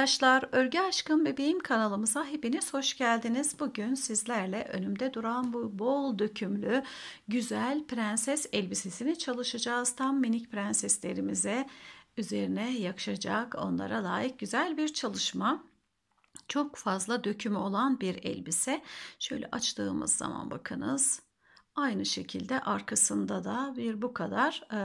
arkadaşlar, Örgü Aşkım Bebeğim kanalımıza hepiniz hoş geldiniz. Bugün sizlerle önümde duran bu bol dökümlü güzel prenses elbisesini çalışacağız. Tam minik prenseslerimize üzerine yakışacak, onlara layık güzel bir çalışma. Çok fazla dökümü olan bir elbise. Şöyle açtığımız zaman bakınız Aynı şekilde arkasında da bir bu kadar e,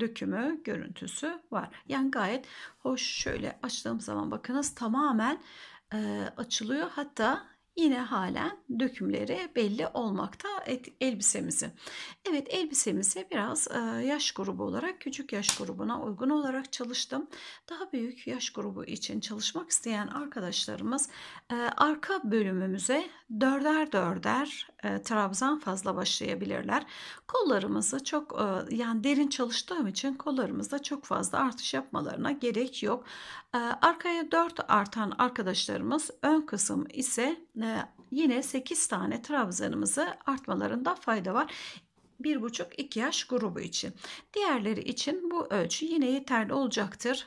dökümü görüntüsü var. Yani gayet hoş şöyle açtığım zaman bakınız tamamen e, açılıyor. Hatta yine halen dökümleri belli olmakta et, elbisemizi. Evet elbisemizi biraz e, yaş grubu olarak küçük yaş grubuna uygun olarak çalıştım. Daha büyük yaş grubu için çalışmak isteyen arkadaşlarımız e, arka bölümümüze dörder dörder e, trabzan fazla başlayabilirler. Kollarımızı çok yani derin çalıştığım için kollarımızda çok fazla artış yapmalarına gerek yok. arkaya dört artan arkadaşlarımız ön kısım ise ee, yine 8 tane trabzanımızı artmalarında fayda var. 1,5-2 yaş grubu için. Diğerleri için bu ölçü yine yeterli olacaktır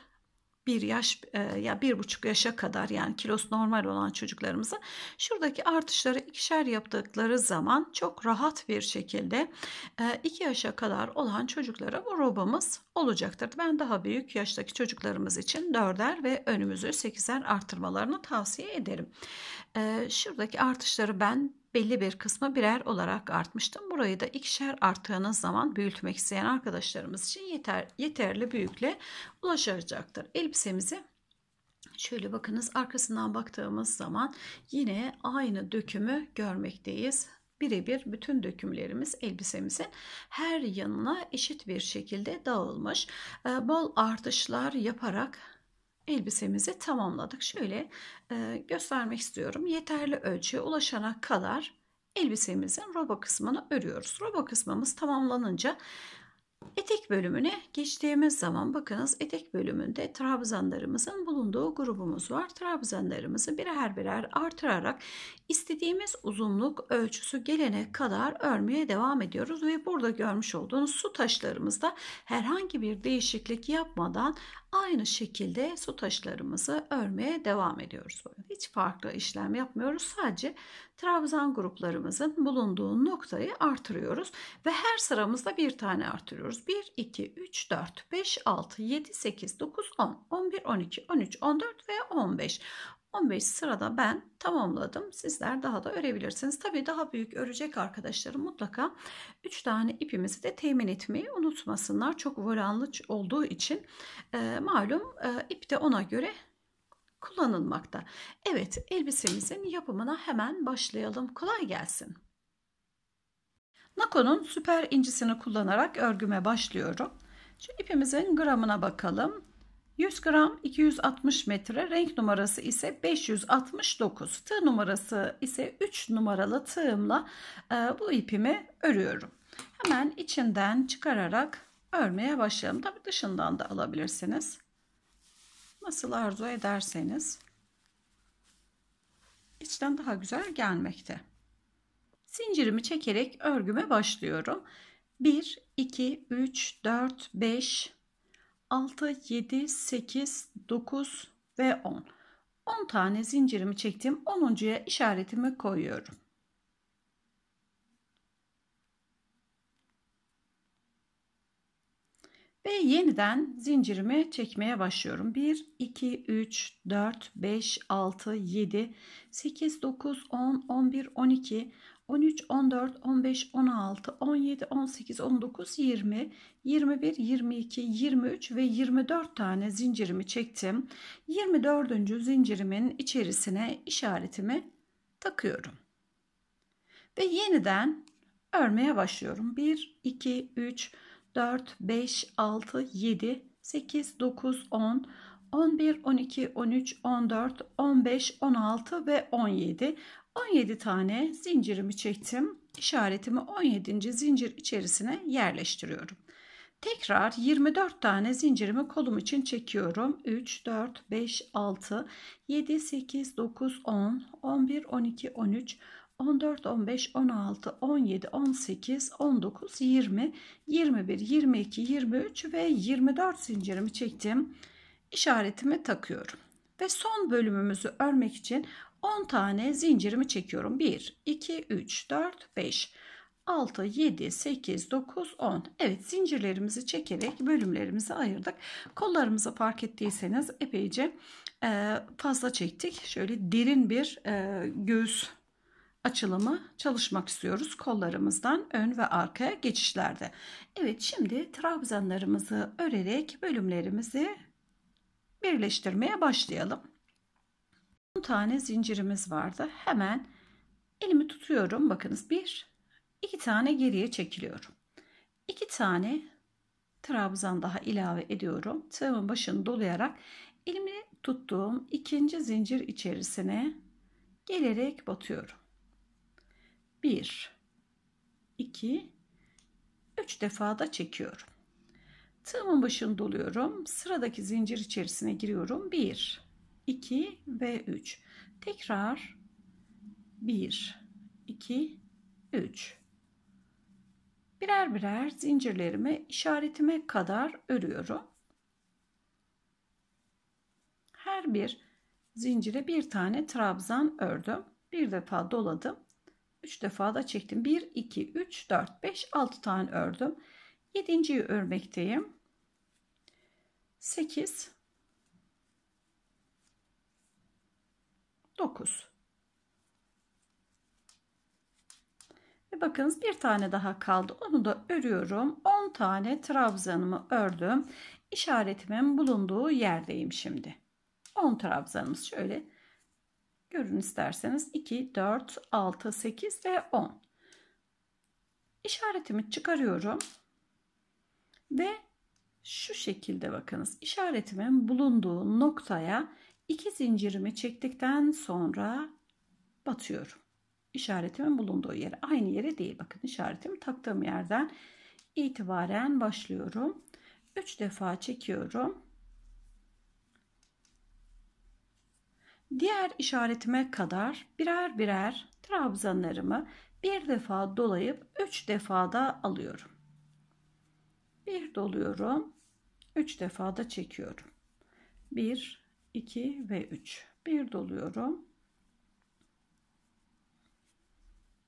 bir yaş e, ya bir buçuk yaşa kadar yani kilosu normal olan çocuklarımızın şuradaki artışları ikişer yaptıkları zaman çok rahat bir şekilde e, iki yaşa kadar olan çocuklara bu robamız olacaktır. Ben daha büyük yaştaki çocuklarımız için dörder ve önümüzü sekizer arttırmalarını tavsiye ederim. E, şuradaki artışları ben belli bir kısmı birer olarak artmıştım. Burayı da ikişer arttığınız zaman büyütmek isteyen arkadaşlarımız için yeter, yeterli büyükle ulaşacaktır. Elbisemizi Şöyle bakınız arkasından baktığımız zaman yine aynı dökümü görmekteyiz. Birebir bütün dökümlerimiz elbisemizin her yanına eşit bir şekilde dağılmış. Ee, bol artışlar yaparak elbisemizi tamamladık. Şöyle e, göstermek istiyorum. Yeterli ölçüye ulaşana kadar elbisemizin roba kısmını örüyoruz. Roba kısmımız tamamlanınca etek bölümüne geçtiğimiz zaman bakınız etek bölümünde trabzanlarımızın bulunduğu grubumuz var. Trabzanlarımızı birer birer artırarak istediğimiz uzunluk ölçüsü gelene kadar örmeye devam ediyoruz ve burada görmüş olduğunuz su taşlarımızda herhangi bir değişiklik yapmadan Aynı şekilde su taşlarımızı örmeye devam ediyoruz. Hiç farklı işlem yapmıyoruz. Sadece trabzan gruplarımızın bulunduğu noktayı artırıyoruz ve her sıramızda bir tane artırıyoruz. 1, 2, 3, 4, 5, 6, 7, 8, 9, 10, 11, 12, 13, 14 ve 15. 15 sırada ben tamamladım. Sizler daha da örebilirsiniz. Tabii daha büyük örecek arkadaşlarım mutlaka 3 tane ipimizi de temin etmeyi unutmasınlar. Çok volanlı olduğu için e, malum e, ip de ona göre kullanılmakta. Evet elbisemizin yapımına hemen başlayalım. Kolay gelsin. Nako'nun süper incisini kullanarak örgüme başlıyorum. Şu ipimizin gramına bakalım. 100 gram 260 metre, renk numarası ise 569, tığ numarası ise 3 numaralı tığımla e, bu ipimi örüyorum. Hemen içinden çıkararak örmeye başlayalım. Tabi dışından da alabilirsiniz. Nasıl arzu ederseniz. İçten daha güzel gelmekte. Zincirimi çekerek örgüme başlıyorum. 1, 2, 3, 4, 5, 6, 7, 8, 9 ve 10. 10 tane zincirimi çektim. 10.ya işaretimi koyuyorum. Ve yeniden zincirimi çekmeye başlıyorum. 1, 2, 3, 4, 5, 6, 7, 8, 9, 10, 11, 12, 13, 14, 15, 16, 17, 18, 19, 20, 21, 22, 23 ve 24 tane zincirimi çektim. 24. zincirimin içerisine işaretimi takıyorum. Ve yeniden örmeye başlıyorum. 1, 2, 3, 4, 5, 6, 7, 8, 9, 10, 11, 12, 13, 14, 15, 16 ve 17. 17 tane zincirimi çektim. İşaretimi 17. zincir içerisine yerleştiriyorum. Tekrar 24 tane zincirimi kolum için çekiyorum. 3, 4, 5, 6, 7, 8, 9, 10, 11, 12, 13, 14, 15, 16, 17, 18, 19, 20, 21, 22, 23 ve 24 zincirimi çektim. İşaretimi takıyorum. Ve son bölümümüzü örmek için 10 tane zincirimi çekiyorum. 1, 2, 3, 4, 5, 6, 7, 8, 9, 10. Evet zincirlerimizi çekerek bölümlerimizi ayırdık. Kollarımızı fark ettiyseniz epeyce e, fazla çektik. Şöyle derin bir e, göğüs açılımı çalışmak istiyoruz kollarımızdan ön ve arkaya geçişlerde. Evet şimdi trabzanlarımızı örerek bölümlerimizi birleştirmeye başlayalım. 10 tane zincirimiz vardı. Hemen elimi tutuyorum. Bakınız 1, 2 tane geriye çekiliyorum. 2 tane trabzan daha ilave ediyorum. Tığımın başını dolayarak elimi tuttuğum ikinci zincir içerisine gelerek batıyorum. 1 2 3 defa da çekiyorum. Tığımın başını doluyorum. Sıradaki zincir içerisine giriyorum. 1 2 ve 3. Tekrar 1, 2, 3. Birer birer zincirlerimi işaretime kadar örüyorum. Her bir zincire bir tane trabzan ördüm. Bir defa doladım. 3 defa da çektim. 1, 2, 3, 4, 5, 6 tane ördüm. 7.yi örmekteyim. 8 9. Ve bakınız bir tane daha kaldı. Onu da örüyorum. 10 tane trabzanımı ördüm. İşaretimin bulunduğu yerdeyim şimdi. 10 trabzanımız şöyle görün isterseniz 2, 4, 6, 8 ve 10. İşaretimi çıkarıyorum ve şu şekilde bakınız işaretimin bulunduğu noktaya İki zincirimi çektikten sonra batıyorum. İşaretimin bulunduğu yere aynı yere değil bakın işaretimi taktığım yerden itibaren başlıyorum. 3 defa çekiyorum. Diğer işaretime kadar birer birer trabzanlarımı bir defa dolayıp 3 defa da alıyorum. Bir doluyorum. 3 defa da çekiyorum. 1 2 ve 3 bir doluyorum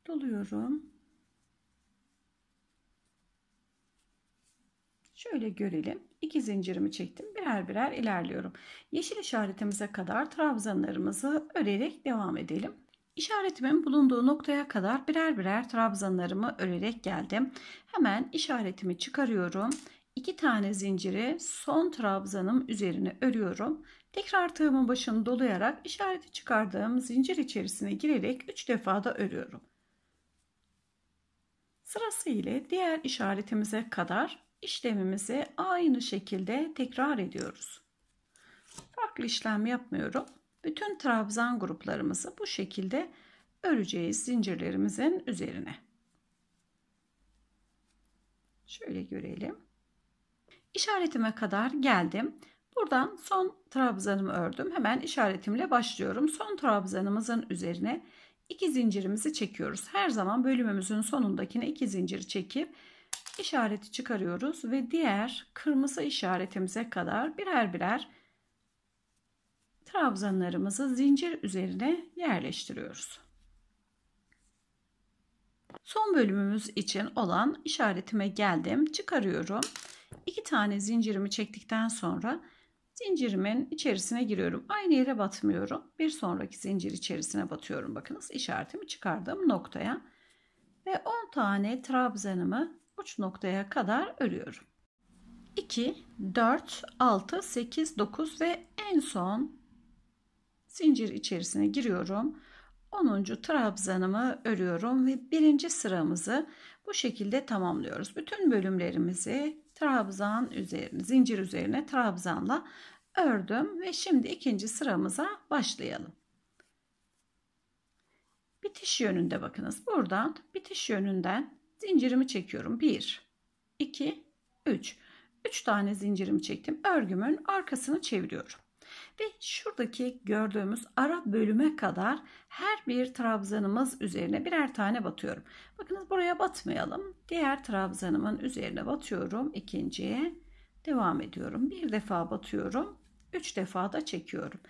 doluyorum Şöyle görelim. İki zincirimi çektim. Birer birer ilerliyorum. Yeşil işaretimize kadar trabzanlarımızı örerek devam edelim. İşaretimin bulunduğu noktaya kadar birer birer trabzanlarımı örerek geldim. Hemen işaretimi çıkarıyorum. İki tane zinciri son trabzanım üzerine örüyorum Tekrar tığımın başını dolayarak işareti çıkardığım zincir içerisine girerek 3 defa da örüyorum. Sırası ile diğer işaretimize kadar işlemimizi aynı şekilde tekrar ediyoruz. Farklı işlem yapmıyorum. Bütün trabzan gruplarımızı bu şekilde öreceğiz zincirlerimizin üzerine. Şöyle görelim. İşaretime kadar geldim. Buradan son trabzanımı ördüm. Hemen işaretimle başlıyorum. Son trabzanımızın üzerine iki zincirimizi çekiyoruz. Her zaman bölümümüzün sonundakine iki zincir çekip işareti çıkarıyoruz ve diğer kırmızı işaretimize kadar birer birer trabzanlarımızı zincir üzerine yerleştiriyoruz. Son bölümümüz için olan işaretime geldim. Çıkarıyorum. İki tane zincirimi çektikten sonra Zincirimin içerisine giriyorum. Aynı yere batmıyorum. Bir sonraki zincir içerisine batıyorum. Bakınız işaretimi çıkardım noktaya. Ve 10 tane trabzanımı uç noktaya kadar örüyorum. 2, 4, 6, 8, 9 ve en son zincir içerisine giriyorum. 10. trabzanımı örüyorum ve birinci sıramızı bu şekilde tamamlıyoruz. Bütün bölümlerimizi trabzan üzerine zincir üzerine trabzanla ördüm ve şimdi ikinci sıramıza başlayalım. Bitiş yönünde bakınız. Buradan bitiş yönünden zincirimi çekiyorum. 1 2 3 3 tane zincirimi çektim. Örgümün arkasını çeviriyorum ve şuradaki gördüğümüz ara bölüme kadar her bir trabzanımız üzerine birer tane batıyorum. Bakınız buraya batmayalım. Diğer trabzanımın üzerine batıyorum. İkinciye devam ediyorum. Bir defa batıyorum. Üç defa da çekiyorum.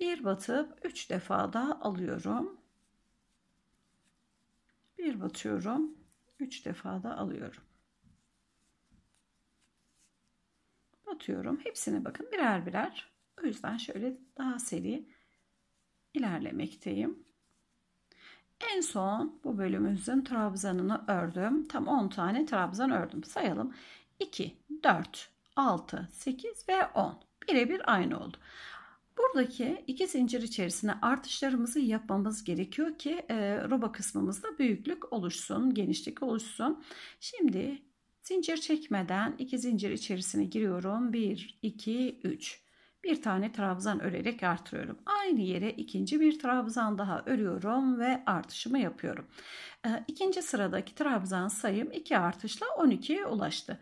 Bir batıp üç defa da alıyorum. Bir batıyorum. Üç defa da alıyorum. Batıyorum. Hepsine bakın birer birer o yüzden şöyle daha seri ilerlemekteyim. En son bu bölümümüzün trabzanını ördüm. Tam 10 tane trabzan ördüm. Sayalım. 2, 4, 6, 8 ve 10. Birebir aynı oldu. Buradaki iki zincir içerisine artışlarımızı yapmamız gerekiyor ki e, roba kısmımızda büyüklük oluşsun, genişlik oluşsun. Şimdi zincir çekmeden iki zincir içerisine giriyorum. 1, 2, 3 bir tane trabzan örerek artırıyorum. Aynı yere ikinci bir trabzan daha örüyorum ve artışımı yapıyorum. Ee, ikinci sıradaki trabzan sayım 2 artışla 12'ye ulaştı.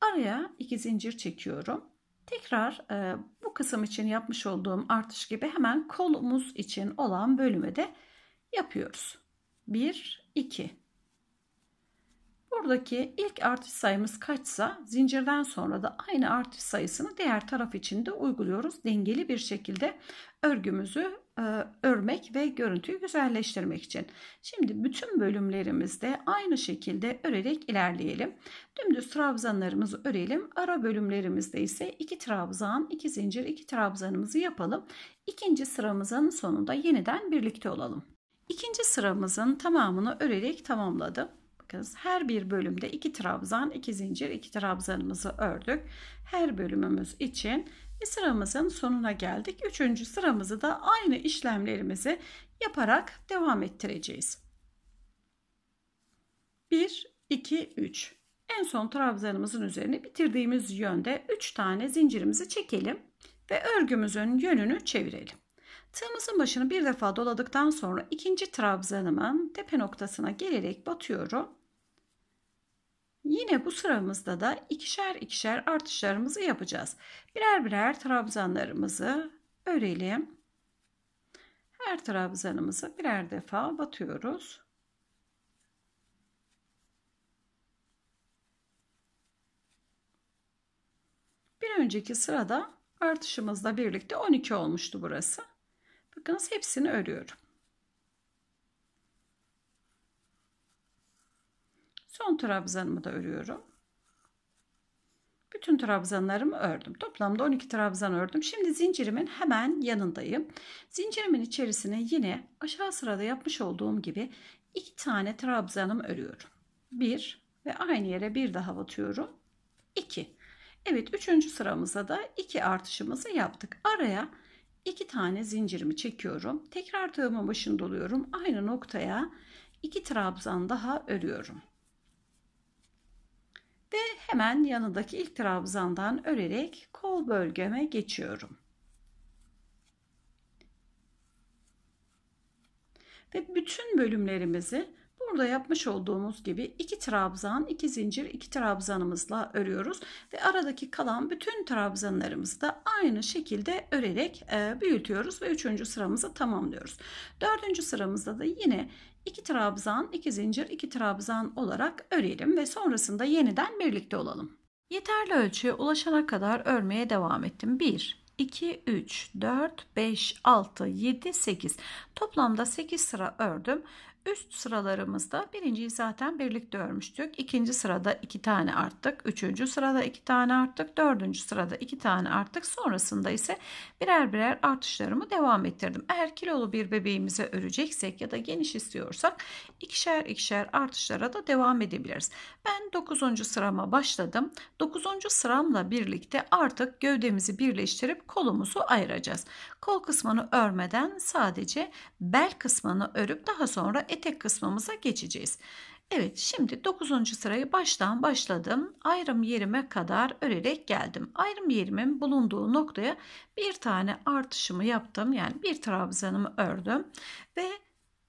Araya 2 zincir çekiyorum. Tekrar e, bu kısım için yapmış olduğum artış gibi hemen kolumuz için olan bölümü de yapıyoruz. 1, 2, Buradaki ilk artış sayımız kaçsa zincirden sonra da aynı artış sayısını diğer taraf için de uyguluyoruz. Dengeli bir şekilde örgümüzü e, örmek ve görüntüyü güzelleştirmek için. Şimdi bütün bölümlerimizde aynı şekilde örerek ilerleyelim. Dümdüz trabzanlarımızı örelim. Ara bölümlerimizde ise iki trabzan, iki zincir, iki trabzanımızı yapalım. İkinci sıramızın sonunda yeniden birlikte olalım. İkinci sıramızın tamamını örerek tamamladım bakınız her bir bölümde iki trabzan, iki zincir, iki trabzanımızı ördük. Her bölümümüz için ve sıramızın sonuna geldik. Üçüncü sıramızı da aynı işlemlerimizi yaparak devam ettireceğiz. 1, 2, 3. En son trabzanımızın üzerine bitirdiğimiz yönde 3 tane zincirimizi çekelim ve örgümüzün yönünü çevirelim. Tığımızın başını bir defa doladıktan sonra ikinci trabzanımın tepe noktasına gelerek batıyorum Yine bu sıramızda da ikişer ikişer artışlarımızı yapacağız. Birer birer trabzanlarımızı örelim. Her trabzanımızı birer defa batıyoruz. Bir önceki sırada artışımızla birlikte 12 olmuştu burası. Bakınız hepsini örüyorum. Son trabzanımı da örüyorum. Bütün trabzanlarımı ördüm. Toplamda 12 trabzan ördüm. Şimdi zincirimin hemen yanındayım. Zincirimin içerisine yine aşağı sırada yapmış olduğum gibi iki tane trabzanımı örüyorum. 1 ve aynı yere bir daha batıyorum. 2. Evet 3. sıramıza da 2 artışımızı yaptık. Araya 2 tane zincirimi çekiyorum. Tekrar tığımın başını doluyorum. Aynı noktaya 2 trabzan daha örüyorum. Ve hemen yanındaki ilk trabzandan örerek kol bölgeme geçiyorum. Ve bütün bölümlerimizi Burada yapmış olduğumuz gibi iki trabzan, iki zincir, iki trabzanımızla örüyoruz ve aradaki kalan bütün trabzanlarımızı da aynı şekilde örerek e, büyütüyoruz ve üçüncü sıramızı tamamlıyoruz. Dördüncü sıramızda da yine iki trabzan, iki zincir, iki trabzan olarak örelim ve sonrasında yeniden birlikte olalım. Yeterli ölçüye ulaşana kadar örmeye devam ettim. 1 2, 3, 4, 5, 6, 7, 8. Toplamda 8 sıra ördüm. Üst sıralarımızda birinciyi zaten birlikte örmüştük. İkinci sırada iki tane arttık. Üçüncü sırada iki tane arttık. Dördüncü sırada iki tane arttık. Sonrasında ise birer birer artışlarımı devam ettirdim. Eğer kilolu bir bebeğimize öreceksek ya da geniş istiyorsak ikişer ikişer artışlara da devam edebiliriz. Ben dokuzuncu sırama başladım. Dokuzuncu sıramla birlikte artık gövdemizi birleştirip kolumuzu ayıracağız. Kol kısmını örmeden sadece bel kısmını örüp daha sonra etek kısmımıza geçeceğiz. Evet şimdi 9. sırayı baştan başladım. Ayrım yerime kadar örerek geldim. Ayrım yerimin bulunduğu noktaya bir tane artışımı yaptım. Yani bir trabzanımı ördüm. Ve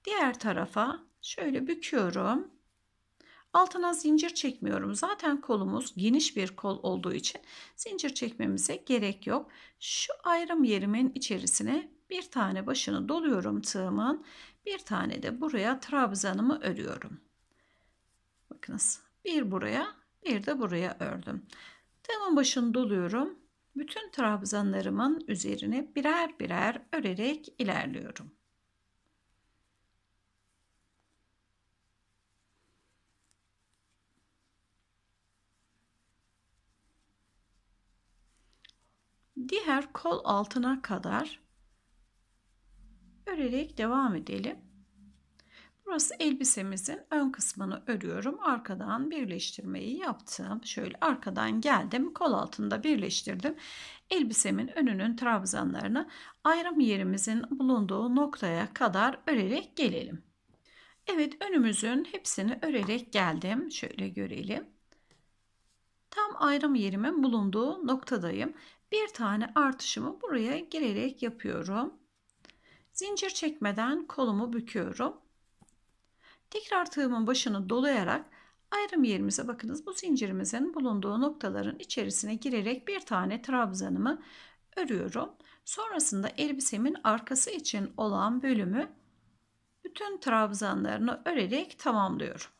diğer tarafa şöyle büküyorum. Altına zincir çekmiyorum. Zaten kolumuz geniş bir kol olduğu için zincir çekmemize gerek yok. Şu ayrım yerimin içerisine bir tane başını doluyorum tığımın bir tane de buraya trabzanımı örüyorum. Bakınız bir buraya bir de buraya ördüm. Tığımın başını doluyorum. Bütün trabzanlarımın üzerine birer birer örerek ilerliyorum. Diğer kol altına kadar örerek devam edelim. Burası elbisemizin ön kısmını örüyorum. Arkadan birleştirmeyi yaptım. Şöyle arkadan geldim. Kol altında birleştirdim. Elbisemin önünün trabzanlarını ayrım yerimizin bulunduğu noktaya kadar örerek gelelim. Evet önümüzün hepsini örerek geldim. Şöyle görelim. Tam ayrım yerimin bulunduğu noktadayım. Bir tane artışımı buraya girerek yapıyorum. Zincir çekmeden kolumu büküyorum. Tekrar tığımın başını dolayarak ayrım yerimize bakınız. Bu zincirimizin bulunduğu noktaların içerisine girerek bir tane trabzanımı örüyorum. Sonrasında elbisemin arkası için olan bölümü bütün trabzanlarını örerek tamamlıyorum.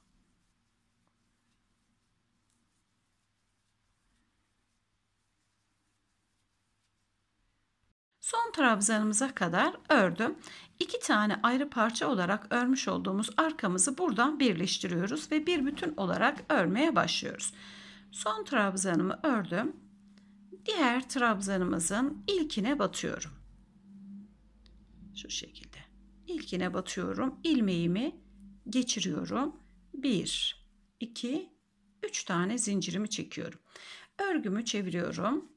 Son trabzanımıza kadar ördüm. İki tane ayrı parça olarak örmüş olduğumuz arkamızı buradan birleştiriyoruz ve bir bütün olarak örmeye başlıyoruz. Son trabzanımı ördüm. Diğer trabzanımızın ilkine batıyorum. Şu şekilde. İlkine batıyorum. İlmeğimi geçiriyorum. 1 2 3 tane zincirimi çekiyorum. Örgümü çeviriyorum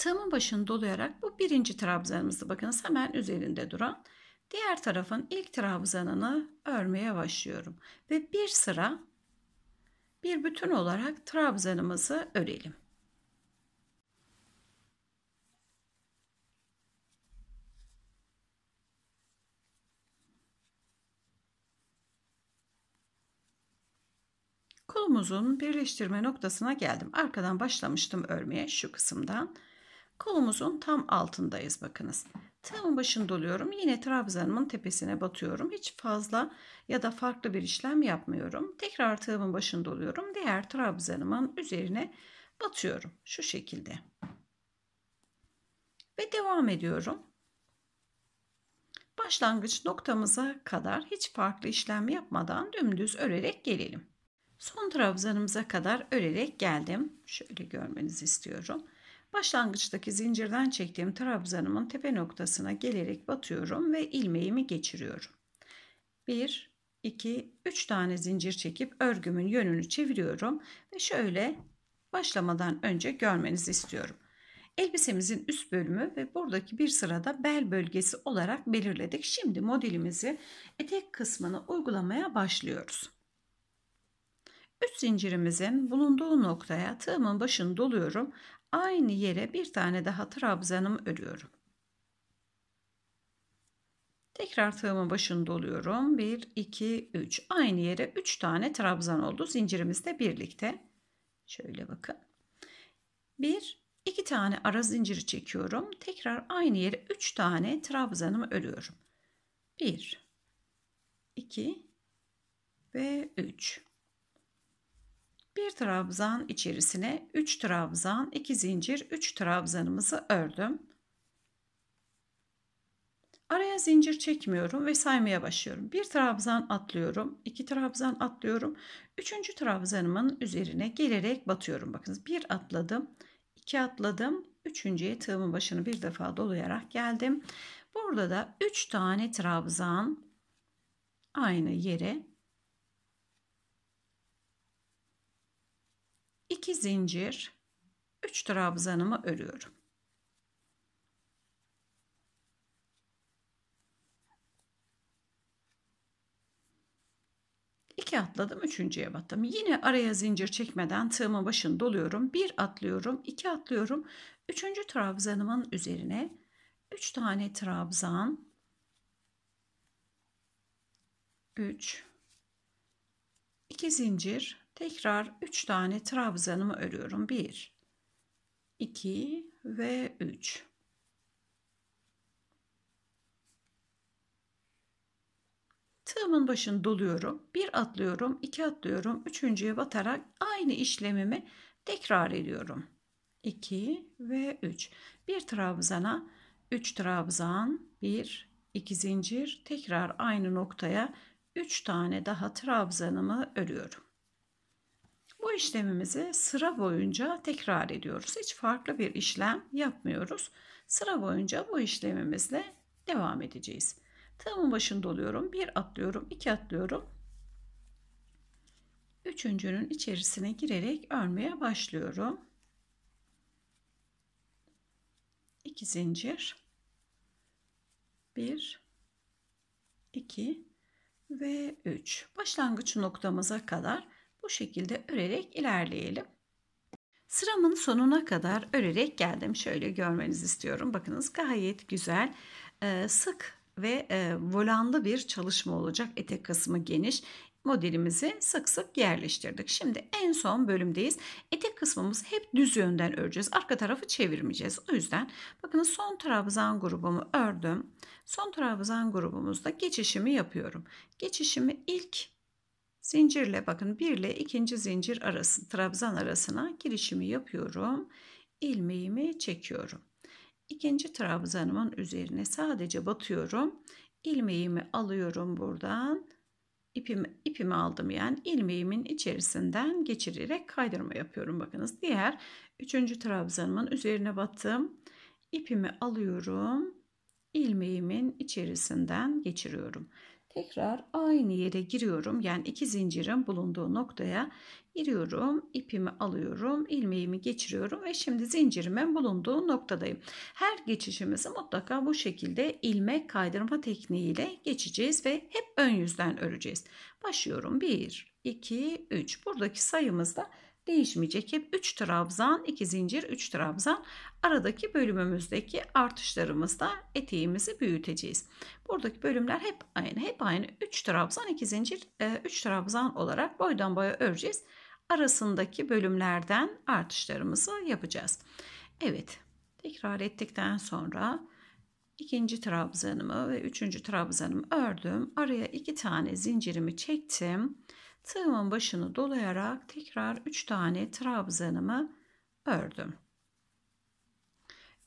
tığımın başını dolayarak bu birinci trabzanımızı bakınız hemen üzerinde duran diğer tarafın ilk trabzanını örmeye başlıyorum. Ve bir sıra bir bütün olarak trabzanımızı örelim. Kolumuzun birleştirme noktasına geldim. Arkadan başlamıştım örmeye şu kısımdan. Kolumuzun tam altındayız bakınız. Tığımın başını doluyorum. Yine trabzanımın tepesine batıyorum. Hiç fazla ya da farklı bir işlem yapmıyorum. Tekrar tığımın başını doluyorum. Diğer trabzanımın üzerine batıyorum. Şu şekilde. Ve devam ediyorum. Başlangıç noktamıza kadar hiç farklı işlem yapmadan dümdüz örerek gelelim. Son trabzanımıza kadar örerek geldim. Şöyle görmenizi istiyorum. Başlangıçtaki zincirden çektiğim trabzanımın tepe noktasına gelerek batıyorum ve ilmeğimi geçiriyorum. 1, 2, 3 tane zincir çekip örgümün yönünü çeviriyorum ve şöyle başlamadan önce görmenizi istiyorum. Elbisemizin üst bölümü ve buradaki bir sırada bel bölgesi olarak belirledik. Şimdi modelimizi etek kısmını uygulamaya başlıyoruz. Üst zincirimizin bulunduğu noktaya tığımın başını doluyorum aynı yere bir tane daha trabzanımı örüyorum. Tekrar tığımın başını doluyorum. 1, 2, 3. Aynı yere 3 tane trabzan oldu. Zincirimizle birlikte. Şöyle bakın. 1, 2 tane ara zinciri çekiyorum. Tekrar aynı yere 3 tane trabzanımı örüyorum. 1, 2 ve 3. Bir trabzan içerisine 3 trabzan, 2 zincir, 3 trabzanımızı ördüm. Araya zincir çekmiyorum ve saymaya başlıyorum. Bir trabzan atlıyorum, iki trabzan atlıyorum. Üçüncü trabzanımın üzerine gelerek batıyorum. Bakınız bir atladım, iki atladım. Üçüncüye tığımın başını bir defa dolayarak geldim. Burada da üç tane trabzan aynı yere 2 zincir 3 trabzanımı örüyorum. İki atladım, üçüncüye battım. Yine araya zincir çekmeden tığımın başını doluyorum. Bir atlıyorum, iki atlıyorum. Üçüncü trabzanımın üzerine üç tane trabzan. Üç. iki zincir Tekrar 3 tane trabzanımı örüyorum. 1, 2 ve 3. Tığımın başını doluyorum. Bir atlıyorum, iki atlıyorum. Üçüncüye batarak aynı işlemimi tekrar ediyorum. 2 ve 3. Bir trabzana 3 trabzan, 1, 2 zincir. Tekrar aynı noktaya 3 tane daha trabzanımı örüyorum. Bu işlemimizi sıra boyunca tekrar ediyoruz. Hiç farklı bir işlem yapmıyoruz. Sıra boyunca bu işlemimizle devam edeceğiz. Tığımın başında oluyorum. Bir atlıyorum, iki atlıyorum. Üçüncünün içerisine girerek örmeye başlıyorum. İki zincir. Bir, iki ve üç. Başlangıç noktamıza kadar bu şekilde örerek ilerleyelim. Sıramın sonuna kadar örerek geldim. Şöyle görmenizi istiyorum. Bakınız gayet güzel, e, sık ve e, volanlı bir çalışma olacak. Etek kısmı geniş modelimizi sık sık yerleştirdik. Şimdi en son bölümdeyiz. Etek kısmımız hep düz yönden öreceğiz. Arka tarafı çevirmeyeceğiz. O yüzden bakın son trabzan grubumu ördüm. Son trabzan grubumuzda geçişimi yapıyorum. Geçişimi ilk Zincirle bakın 1 ile 2. zincir arası trabzan arasına girişimi yapıyorum. İlmeğimi çekiyorum. İkinci trabzanımın üzerine sadece batıyorum. İlmeğimi alıyorum buradan. İpimi, ipimi aldım yani ilmeğimin içerisinden geçirerek kaydırma yapıyorum. Bakınız diğer üçüncü trabzanımın üzerine battım. İpimi alıyorum. ilmeğimin içerisinden geçiriyorum. Tekrar aynı yere giriyorum. Yani iki zincirin bulunduğu noktaya giriyorum. ipimi alıyorum. ilmeğimi geçiriyorum ve şimdi zincirimin bulunduğu noktadayım. Her geçişimizi mutlaka bu şekilde ilmek kaydırma tekniğiyle geçeceğiz ve hep ön yüzden öreceğiz. Başlıyorum. 1, 2, 3. Buradaki sayımız sayımızda değişmeyecek. Hep 3 trabzan, 2 zincir, 3 trabzan. Aradaki bölümümüzdeki artışlarımızda eteğimizi büyüteceğiz. Buradaki bölümler hep aynı. Hep aynı 3 trabzan, 2 zincir, 3 e, trabzan olarak boydan boya öreceğiz. Arasındaki bölümlerden artışlarımızı yapacağız. Evet. Tekrar ettikten sonra ikinci trabzanımı ve üçüncü trabzanımı ördüm. Araya iki tane zincirimi çektim Tığımın başını dolayarak tekrar 3 tane trabzanımı ördüm.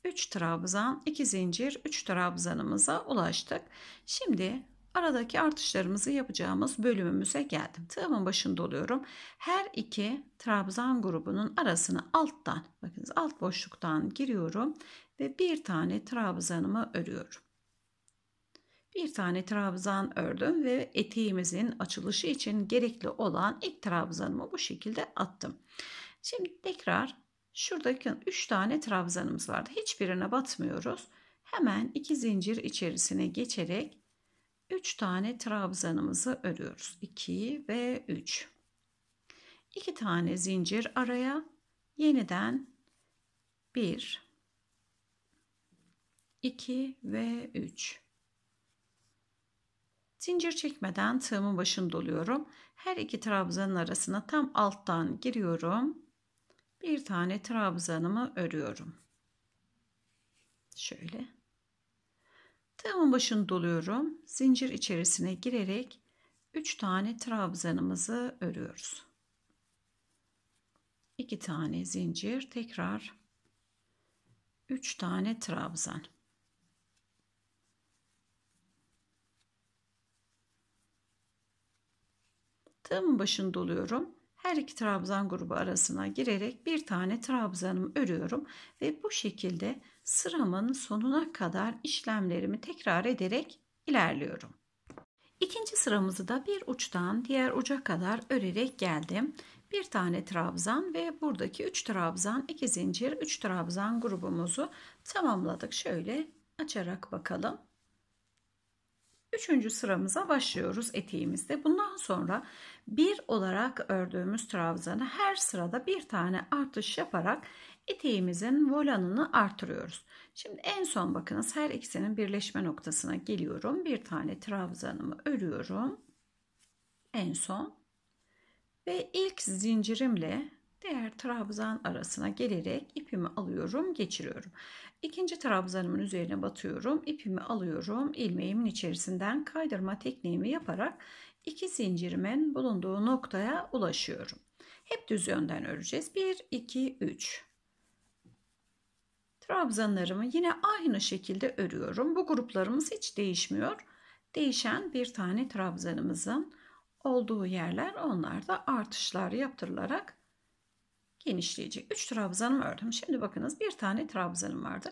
3 trabzan, 2 zincir, 3 trabzanımıza ulaştık. Şimdi aradaki artışlarımızı yapacağımız bölümümüze geldim. Tığımın başını doluyorum. Her iki trabzan grubunun arasını alttan, bakınız alt boşluktan giriyorum ve bir tane trabzanımı örüyorum bir tane trabzan ördüm ve eteğimizin açılışı için gerekli olan ilk trabzanımı bu şekilde attım. Şimdi tekrar şuradaki 3 tane trabzanımız vardı. Hiçbirine batmıyoruz. Hemen 2 zincir içerisine geçerek 3 tane trabzanımızı örüyoruz. 2 ve 3. 2 tane zincir araya yeniden 1 2 ve 3 Zincir çekmeden tığımın başını doluyorum. Her iki trabzanın arasına tam alttan giriyorum. Bir tane trabzanımı örüyorum. Şöyle. Tığımın başını doluyorum. Zincir içerisine girerek 3 tane trabzanımızı örüyoruz. 2 tane zincir tekrar 3 tane trabzan. Tığımın başını doluyorum. Her iki trabzan grubu arasına girerek bir tane trabzanımı örüyorum ve bu şekilde sıramın sonuna kadar işlemlerimi tekrar ederek ilerliyorum. İkinci sıramızı da bir uçtan diğer uca kadar örerek geldim. Bir tane trabzan ve buradaki 3 trabzan, 2 zincir, 3 trabzan grubumuzu tamamladık. Şöyle açarak bakalım. Üçüncü sıramıza başlıyoruz eteğimizde. Bundan sonra bir olarak ördüğümüz trabzanı her sırada bir tane artış yaparak eteğimizin volanını artırıyoruz. Şimdi en son bakınız her ikisinin birleşme noktasına geliyorum. Bir tane trabzanımı örüyorum. En son ve ilk zincirimle diğer trabzan arasına gelerek ipimi alıyorum geçiriyorum. İkinci trabzanımın üzerine batıyorum ipimi alıyorum ilmeğimin içerisinden kaydırma tekniğimi yaparak iki zincirimin bulunduğu noktaya ulaşıyorum. Hep düz yönden öreceğiz. 1, 2, 3. Trabzanlarımı yine aynı şekilde örüyorum. Bu gruplarımız hiç değişmiyor. Değişen bir tane trabzanımızın olduğu yerler onlarda artışlar yaptırılarak genişleyecek. 3 trabzanımı ördüm. Şimdi bakınız bir tane trabzanım vardı.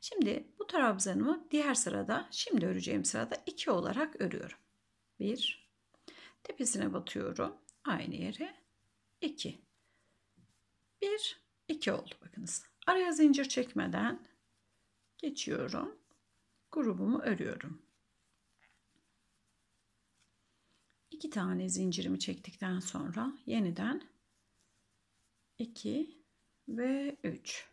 Şimdi bu trabzanımı diğer sırada şimdi öreceğim sırada 2 olarak örüyorum. 1 tepesine batıyorum. Aynı yere 2 1 2 oldu bakınız. Araya zincir çekmeden geçiyorum. Grubumu örüyorum. 2 tane zincirimi çektikten sonra yeniden 2 ve 3.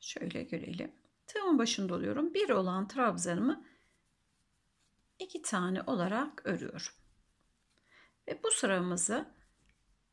Şöyle görelim. Tığımın başında oluyorum. Bir olan trabzanımı iki tane olarak örüyorum. Ve bu sıramızı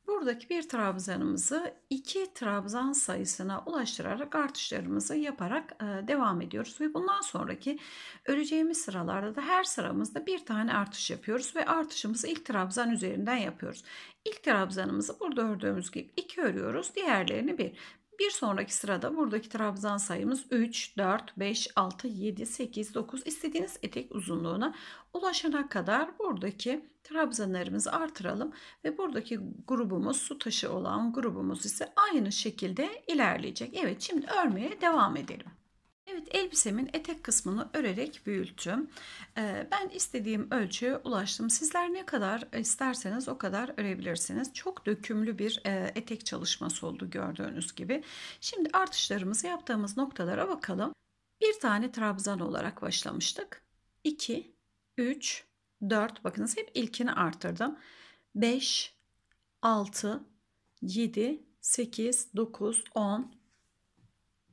Buradaki bir trabzanımızı iki trabzan sayısına ulaştırarak artışlarımızı yaparak e, devam ediyoruz. Ve bundan sonraki öreceğimiz sıralarda da her sıramızda bir tane artış yapıyoruz ve artışımızı ilk trabzan üzerinden yapıyoruz. İlk trabzanımızı burada ördüğümüz gibi iki örüyoruz. Diğerlerini bir. Bir sonraki sırada buradaki trabzan sayımız 3, 4, 5, 6, 7, 8, 9 istediğiniz etek uzunluğuna ulaşana kadar buradaki trabzanlarımızı artıralım ve buradaki grubumuz su taşı olan grubumuz ise aynı şekilde ilerleyecek. Evet şimdi örmeye devam edelim. Evet elbisemin etek kısmını örerek büyüttüm. Ee, ben istediğim ölçüye ulaştım. Sizler ne kadar isterseniz o kadar örebilirsiniz. Çok dökümlü bir e, etek çalışması oldu gördüğünüz gibi. Şimdi artışlarımızı yaptığımız noktalara bakalım. Bir tane trabzan olarak başlamıştık. 2, 3, 4 bakınız hep ilkini artırdım. 5, 6, 7, 8, 9, 10,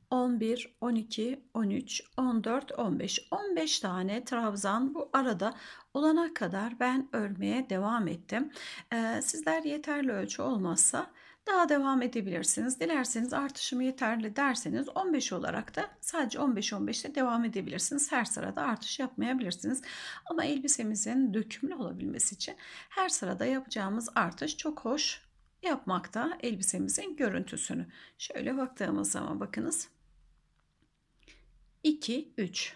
11, 12, 13, 14, 15. 15 tane trabzan bu arada olana kadar ben örmeye devam ettim. Ee, sizler yeterli ölçü olmazsa daha devam edebilirsiniz. Dilerseniz artışımı yeterli derseniz 15 olarak da sadece 15-15'te devam edebilirsiniz. Her sırada artış yapmayabilirsiniz. Ama elbisemizin dökümlü olabilmesi için her sırada yapacağımız artış çok hoş yapmakta elbisemizin görüntüsünü. Şöyle baktığımız zaman bakınız 2, 3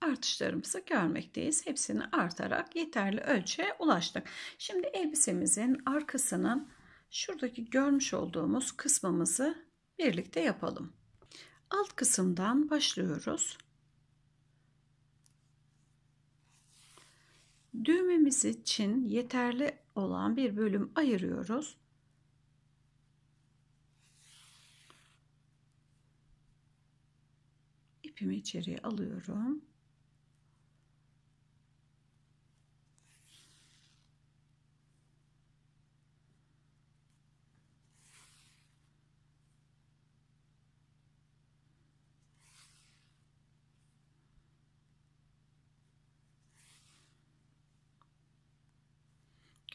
artışlarımızı görmekteyiz. Hepsini artarak yeterli ölçüye ulaştık. Şimdi elbisemizin arkasının şuradaki görmüş olduğumuz kısmımızı birlikte yapalım. Alt kısımdan başlıyoruz. Düğmemiz için yeterli olan bir bölüm ayırıyoruz. ipimi içeriye alıyorum.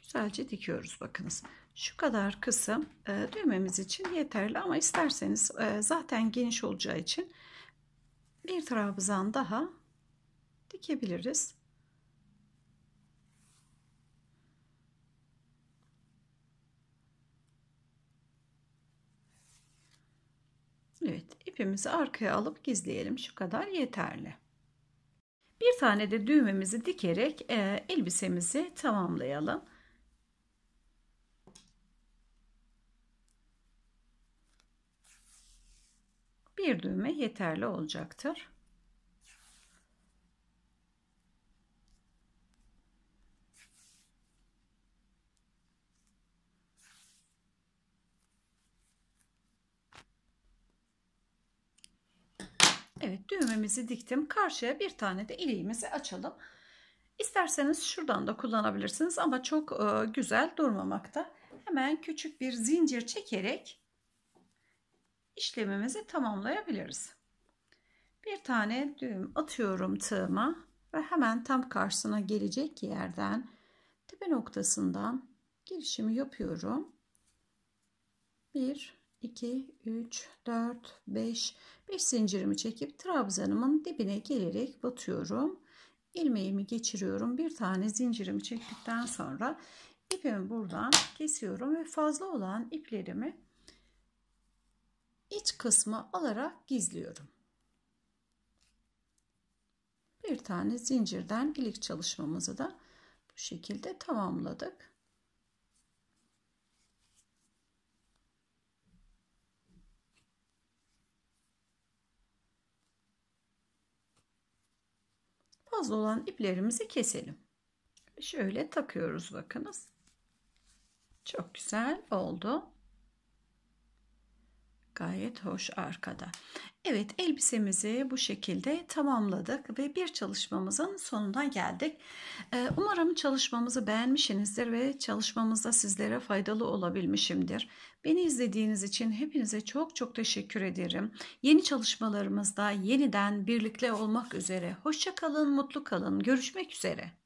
Güzelce dikiyoruz bakınız. Şu kadar kısım e, düğmemiz için yeterli ama isterseniz e, zaten geniş olacağı için bir trabzan daha dikebiliriz. Evet, ipimizi arkaya alıp gizleyelim. Şu kadar yeterli. Bir tane de düğmemizi dikerek e, elbisemizi tamamlayalım. bir düğme yeterli olacaktır. Evet düğmemizi diktim. Karşıya bir tane de iliğimizi açalım. İsterseniz şuradan da kullanabilirsiniz ama çok e, güzel durmamakta. Hemen küçük bir zincir çekerek işlemimizi tamamlayabiliriz. Bir tane düğüm atıyorum tığıma ve hemen tam karşısına gelecek yerden tepe noktasından girişimi yapıyorum. 1 2 3 4 5 5 zincirimi çekip trabzanımın dibine gelerek batıyorum. Ilmeğimi geçiriyorum. Bir tane zincirimi çektikten sonra ipimi buradan kesiyorum ve fazla olan iplerimi iç kısmı alarak gizliyorum. Bir tane zincirden ilik çalışmamızı da bu şekilde tamamladık. Fazla olan iplerimizi keselim. Şöyle takıyoruz bakınız. Çok güzel oldu. Gayet hoş arkada. Evet elbisemizi bu şekilde tamamladık ve bir çalışmamızın sonuna geldik. Ee, umarım çalışmamızı beğenmişsinizdir ve çalışmamızda sizlere faydalı olabilmişimdir. Beni izlediğiniz için hepinize çok çok teşekkür ederim. Yeni çalışmalarımızda yeniden birlikte olmak üzere. Hoşçakalın, mutlu kalın. Görüşmek üzere.